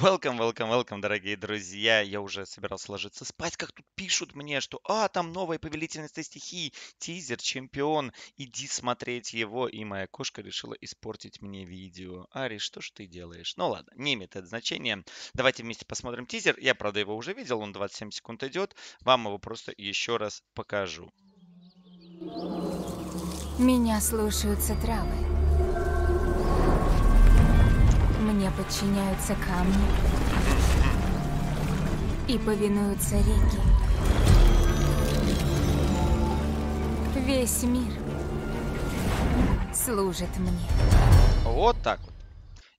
Welcome, welcome, welcome, дорогие друзья. Я уже собирался ложиться спать, как тут пишут мне, что «А, там новая повелительница стихии, тизер, чемпион, иди смотреть его». И моя кошка решила испортить мне видео. Ари, что ж ты делаешь? Ну ладно, не имеет это значения. Давайте вместе посмотрим тизер. Я, правда, его уже видел, он 27 секунд идет. Вам его просто еще раз покажу. Меня слушаются травы. подчиняются камни и повинуются реки. Весь мир служит мне. Вот так вот.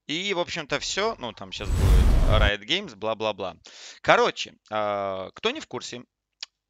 И, в общем-то, все. Ну, там сейчас будет Riot Games, бла-бла-бла. Короче, а, кто не в курсе,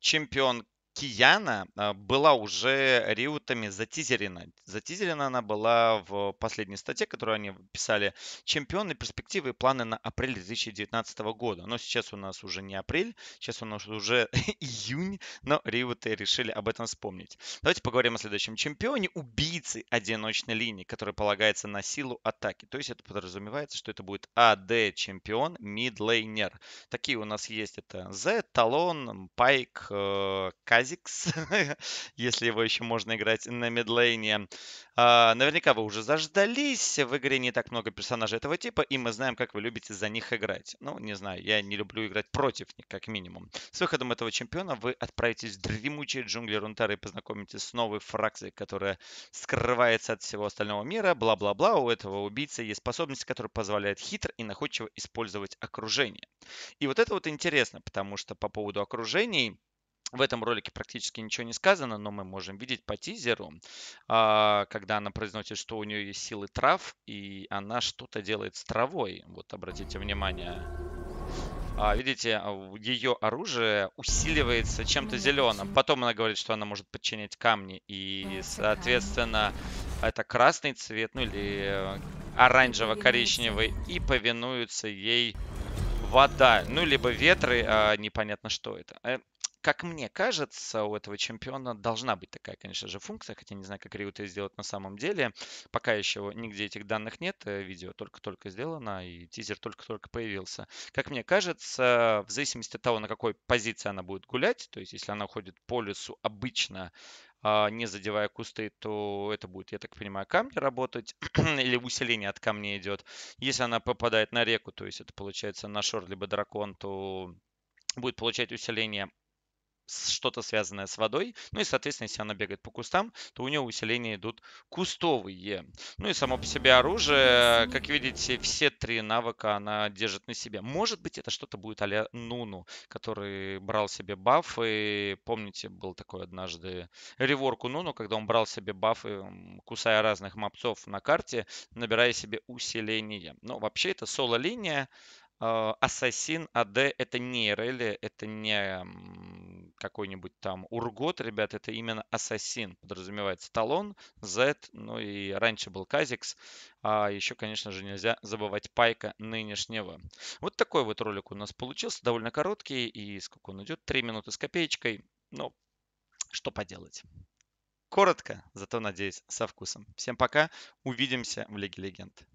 чемпион Кияна а, была уже риутами затизерена. Затизерена она была в последней статье, которую они писали «Чемпионы, перспективы и планы на апрель 2019 года». Но сейчас у нас уже не апрель, сейчас у нас уже июнь, но риуты решили об этом вспомнить. Давайте поговорим о следующем чемпионе – убийцы одиночной линии, который полагается на силу атаки. То есть это подразумевается, что это будет АД-чемпион, мидлейнер. Такие у нас есть это Z, Талон, Пайк, э, Кази Азикс, если его еще можно играть на мидлейне. А, наверняка вы уже заждались, в игре не так много персонажей этого типа, и мы знаем, как вы любите за них играть. Ну, не знаю, я не люблю играть против них, как минимум. С выходом этого чемпиона вы отправитесь в дремучие джунгли Рунтары и познакомитесь с новой фракцией, которая скрывается от всего остального мира, бла-бла-бла. У этого убийцы есть способность, которая позволяет хитро и находчиво использовать окружение. И вот это вот интересно, потому что по поводу окружений – в этом ролике практически ничего не сказано, но мы можем видеть по тизеру, а, когда она произносит, что у нее есть силы трав, и она что-то делает с травой. Вот обратите внимание. А, видите, ее оружие усиливается чем-то зеленым. Потом она говорит, что она может подчинять камни, и, соответственно, это красный цвет, ну или оранжево-коричневый, и повинуется ей вода, ну либо ветры, а непонятно что это. Э, как мне кажется, у этого чемпиона должна быть такая, конечно же, функция, хотя не знаю, как Риут это сделать на самом деле. Пока еще нигде этих данных нет, э, видео только-только сделано, и тизер только-только появился. Как мне кажется, в зависимости от того, на какой позиции она будет гулять, то есть если она уходит по лесу обычно, а, не задевая кусты, то это будет, я так понимаю, камни работать или усиление от камней идет. Если она попадает на реку, то есть это получается на шор либо дракон, то будет получать усиление что-то связанное с водой. Ну и, соответственно, если она бегает по кустам, то у нее усиления идут кустовые. Ну и само по себе оружие, как видите, все три навыка она держит на себе. Может быть, это что-то будет а Нуну, который брал себе бафы. Помните, был такой однажды реворку Нуну, когда он брал себе бафы, кусая разных мопцов на карте, набирая себе усиление. Но вообще это соло-линия. А, Ассасин АД это не релли, это не какой-нибудь там Ургот, ребят, это именно Ассасин, подразумевается Талон, Z, ну и раньше был Казикс. А еще, конечно же, нельзя забывать Пайка нынешнего. Вот такой вот ролик у нас получился, довольно короткий, и сколько он идет? три минуты с копеечкой. Ну, что поделать. Коротко, зато, надеюсь, со вкусом. Всем пока, увидимся в Лиге Легенд.